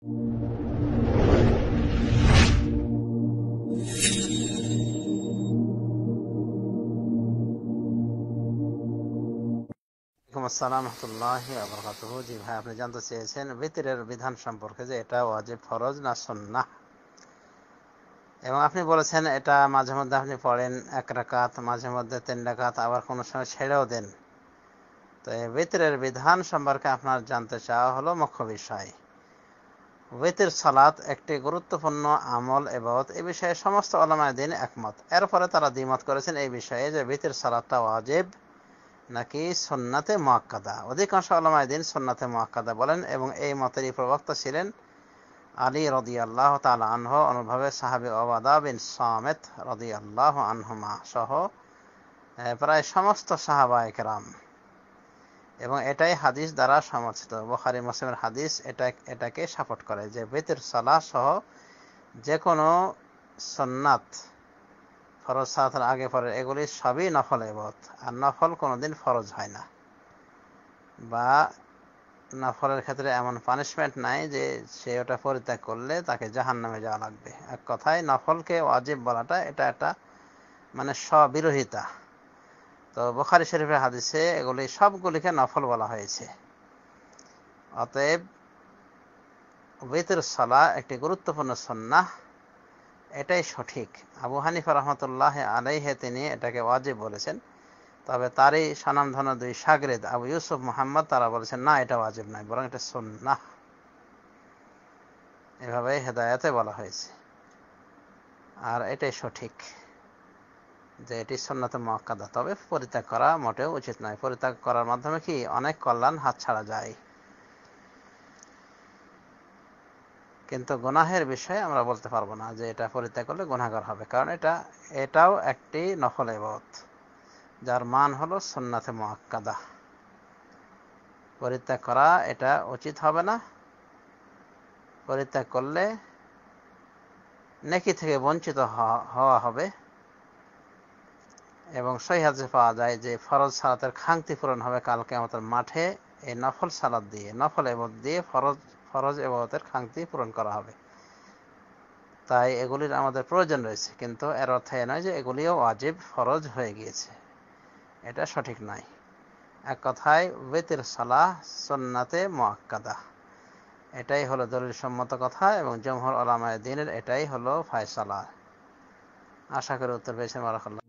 ফরজ না এবং আপনি বলেছেন এটা মাঝে মধ্যে আপনি পড়েন মাঝে মধ্যে আবার কোনো সময় ছেড়েও দেন তো এই ভিতরের বিধান সম্পর্কে আপনার জানতে চাওয়া হলো মুখ্য বিষয় ওয়েতের সালাত একটি গুরুত্বপূর্ণ আমল এবাবত এ বিষয়ে সমস্ত আলমায় দিন একমত এর এরপরে তারা দ্বিমত করেছেন এই বিষয়ে যে বেতের সালাদটা ওয়াজেব নাকি সন্নাতে মোয়াক্কাদা অধিকাংশ আলমায় দিন সন্নাতে মোয়াক্কাদা বলেন এবং এই মতেরই প্রবক্তা ছিলেন আলী রদি আল্লাহ তাল আনহ অনুভাবে সাহাবি ওবাদা বিন সামেত রদি আল্লাহ আনহমা সহ প্রায় সমস্ত সাহাবা একরাম এবং এটাই হাদিস দ্বারা সমর্থিত বোখারি মুসলিমের হাদিস এটা এটাকে সাপোর্ট করে যে বেতের সালাহ সহ যে কোনো সন্ন্যাত ফরজ সালাতের আগে পরে এগুলি সবই নফল এবত আর নফল কোনোদিন ফরজ হয় না বা নফলের ক্ষেত্রে এমন পানিশমেন্ট নাই যে সে ওটা পরিত্যাগ করলে তাকে জাহান নামে যাওয়া লাগবে এক কথায় নফলকে অজীব বলাটা এটা একটা মানে স্ববিরোহিতা তো বখারি শরীফের হাদিসে এগুলি সবগুলিকে নফল বলা হয়েছে অতএব বেতের সালা একটি গুরুত্বপূর্ণ সন্না এটাই সঠিক আবু হানিফা রহমতুল্লাহ আলাইহে তিনি এটাকে ওয়াজিব বলেছেন তবে তারই সনাম ধন দুই সাগরেদ আবু ইউসুফ মোহাম্মদ তারা বলেছেন না এটা ওয়াজিব নয় বরং এটা সন্না এভাবে হেদায়তে বলা হয়েছে আর এটাই সঠিক যে এটি সন্ন্যতে মহাকাদা তবে পরিত্যাগ করা মোটেও উচিত নয় পরিত্যাগ করার মাধ্যমে কি অনেক কল্যাণ হাত ছাড়া যায় কিন্তু গোনাহের বিষয়ে আমরা বলতে পারবো না যে এটা পরিত্যাগ করলে গুণাগার হবে কারণ এটা এটাও একটি নফল এবত যার মান হলো সন্ন্যাতে মহাকাদা পরিত্যাগ করা এটা উচিত হবে না পরিত্যাগ করলে নেকি থেকে বঞ্চিত হওয়া হবে এবং সেই হাজে পাওয়া যায় যে ফরজ সালাতের খাংতি পূরণ হবে কালকে আমাদের মাঠে এই নফল সালাদ দিয়ে নফল এবত দিয়ে ফরজ ফরজ এবতের খাংতি পূরণ করা হবে তাই এগুলির আমাদের প্রয়োজন রয়েছে কিন্তু এর অর্থ এ নয় যে এগুলিও অজীব ফরজ হয়ে গিয়েছে এটা সঠিক নয় এক কথায় বেতের সালাহ সন্নাতে মোয়াক্কাদা এটাই হলো দলিল সম্মত কথা এবং জমহর আলামায় দিনের এটাই হলো ফায়সালা আশা করি উত্তর পেয়েছে মারাকাল্লা